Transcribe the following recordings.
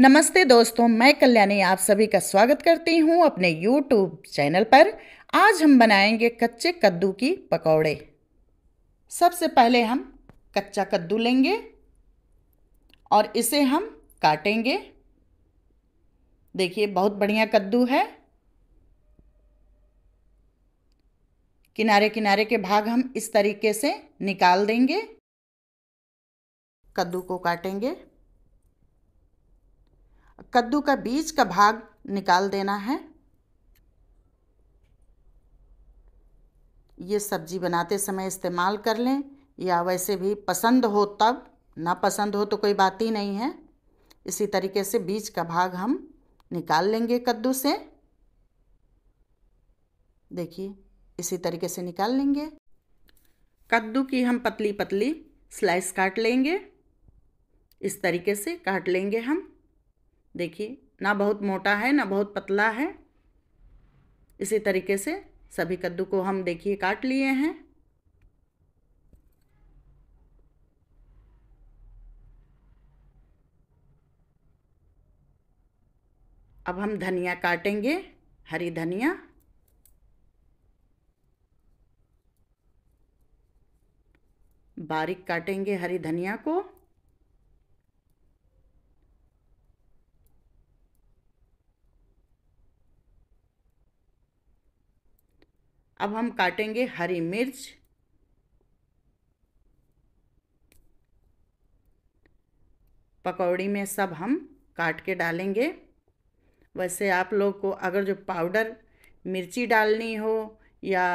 नमस्ते दोस्तों मैं कल्याणी आप सभी का स्वागत करती हूं अपने यूट्यूब चैनल पर आज हम बनाएंगे कच्चे कद्दू की पकौड़े सबसे पहले हम कच्चा कद्दू लेंगे और इसे हम काटेंगे देखिए बहुत बढ़िया कद्दू है किनारे किनारे के भाग हम इस तरीके से निकाल देंगे कद्दू को काटेंगे कद्दू का बीज का भाग निकाल देना है ये सब्जी बनाते समय इस्तेमाल कर लें या वैसे भी पसंद हो तब ना पसंद हो तो कोई बात ही नहीं है इसी तरीके से बीज का भाग हम निकाल लेंगे कद्दू से देखिए इसी तरीके से निकाल लेंगे कद्दू की हम पतली पतली स्लाइस काट लेंगे इस तरीके से काट लेंगे हम देखिए ना बहुत मोटा है ना बहुत पतला है इसी तरीके से सभी कद्दू को हम देखिए काट लिए हैं अब हम धनिया काटेंगे हरी धनिया बारीक काटेंगे हरी धनिया को अब हम काटेंगे हरी मिर्च पकौड़ी में सब हम काट के डालेंगे वैसे आप लोग को अगर जो पाउडर मिर्ची डालनी हो या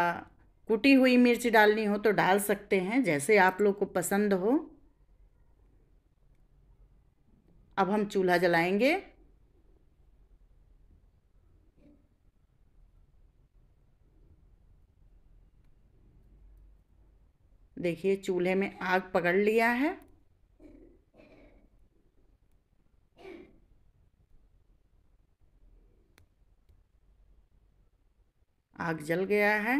कुटी हुई मिर्ची डालनी हो तो डाल सकते हैं जैसे आप लोग को पसंद हो अब हम चूल्हा जलाएंगे देखिए चूल्हे में आग पकड़ लिया है आग जल गया है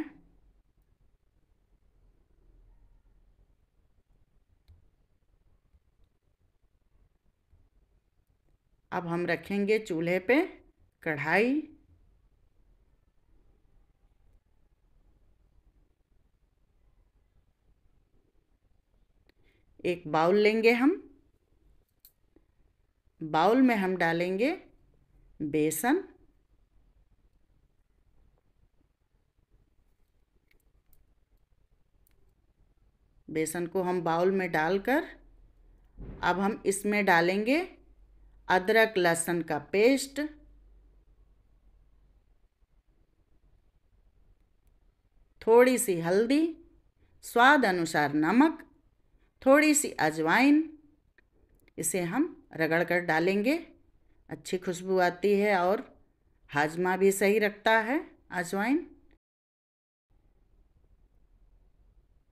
अब हम रखेंगे चूल्हे पे कढ़ाई एक बाउल लेंगे हम बाउल में हम डालेंगे बेसन बेसन को हम बाउल में डालकर अब हम इसमें डालेंगे अदरक लहसुन का पेस्ट थोड़ी सी हल्दी स्वाद अनुसार नमक थोड़ी सी अजवाइन इसे हम रगड़ कर डालेंगे अच्छी खुशबू आती है और हाजमा भी सही रखता है अजवाइन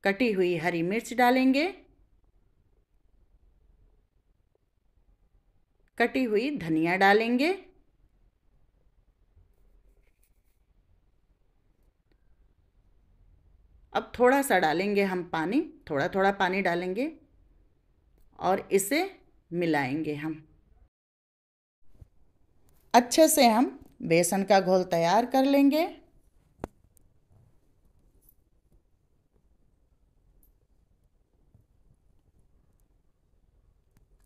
कटी हुई हरी मिर्च डालेंगे कटी हुई धनिया डालेंगे अब थोड़ा सा डालेंगे हम पानी थोड़ा थोड़ा पानी डालेंगे और इसे मिलाएंगे हम अच्छे से हम बेसन का घोल तैयार कर लेंगे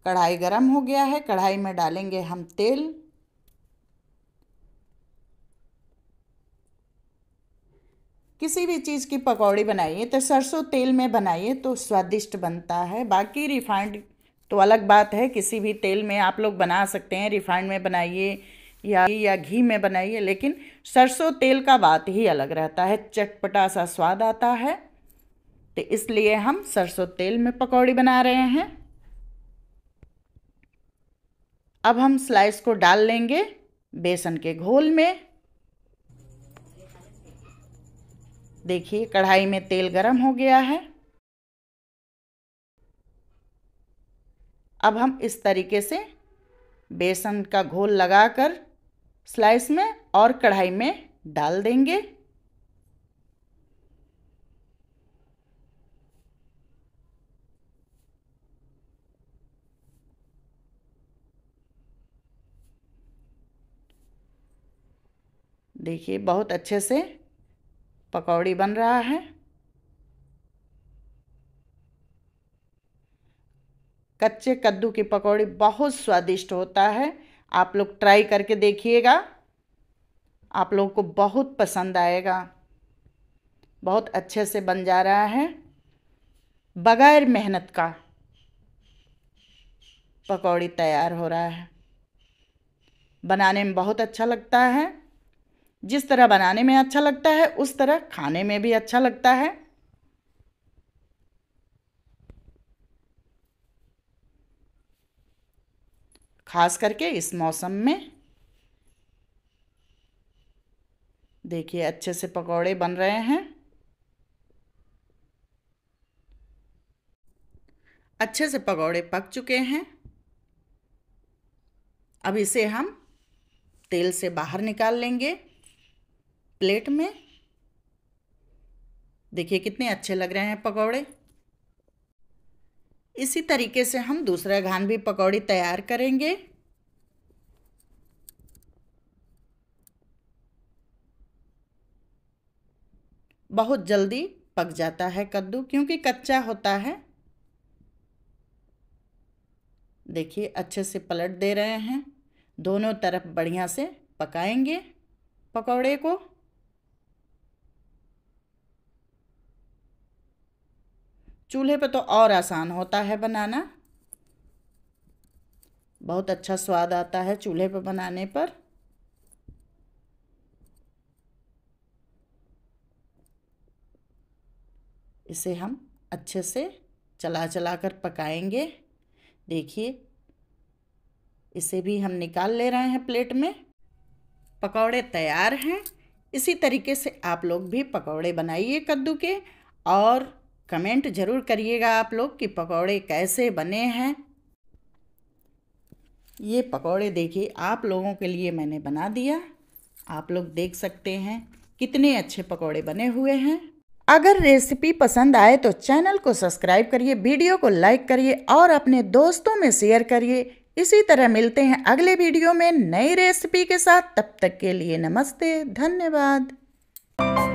कढ़ाई गरम हो गया है कढ़ाई में डालेंगे हम तेल किसी भी चीज़ की पकौड़ी बनाइए तो सरसों तेल में बनाइए तो स्वादिष्ट बनता है बाकी रिफाइंड तो अलग बात है किसी भी तेल में आप लोग बना सकते हैं रिफाइंड में बनाइए या या घी में बनाइए लेकिन सरसों तेल का बात ही अलग रहता है चटपटा सा स्वाद आता है तो इसलिए हम सरसों तेल में पकौड़ी बना रहे हैं अब हम स्लाइस को डाल लेंगे बेसन के घोल में देखिए कढ़ाई में तेल गरम हो गया है अब हम इस तरीके से बेसन का घोल लगाकर स्लाइस में और कढ़ाई में डाल देंगे देखिए बहुत अच्छे से पकौड़ी बन रहा है कच्चे कद्दू की पकौड़ी बहुत स्वादिष्ट होता है आप लोग ट्राई करके देखिएगा आप लोगों को बहुत पसंद आएगा बहुत अच्छे से बन जा रहा है बग़ैर मेहनत का पकौड़ी तैयार हो रहा है बनाने में बहुत अच्छा लगता है जिस तरह बनाने में अच्छा लगता है उस तरह खाने में भी अच्छा लगता है खास करके इस मौसम में देखिए अच्छे से पकौड़े बन रहे हैं अच्छे से पकौड़े पक चुके हैं अब इसे हम तेल से बाहर निकाल लेंगे प्लेट में देखिए कितने अच्छे लग रहे हैं पकौड़े इसी तरीके से हम दूसरा घान भी पकौड़ी तैयार करेंगे बहुत जल्दी पक जाता है कद्दू क्योंकि कच्चा होता है देखिए अच्छे से पलट दे रहे हैं दोनों तरफ बढ़िया से पकाएंगे पकौड़े को चूल्हे पे तो और आसान होता है बनाना बहुत अच्छा स्वाद आता है चूल्हे पर बनाने पर इसे हम अच्छे से चला चला कर पकाएंगे देखिए इसे भी हम निकाल ले रहे हैं प्लेट में पकौड़े तैयार हैं इसी तरीके से आप लोग भी पकौड़े बनाइए कद्दू के और कमेंट ज़रूर करिएगा आप लोग कि पकौड़े कैसे बने हैं ये पकौड़े देखिए आप लोगों के लिए मैंने बना दिया आप लोग देख सकते हैं कितने अच्छे पकौड़े बने हुए हैं अगर रेसिपी पसंद आए तो चैनल को सब्सक्राइब करिए वीडियो को लाइक करिए और अपने दोस्तों में शेयर करिए इसी तरह मिलते हैं अगले वीडियो में नई रेसिपी के साथ तब तक के लिए नमस्ते धन्यवाद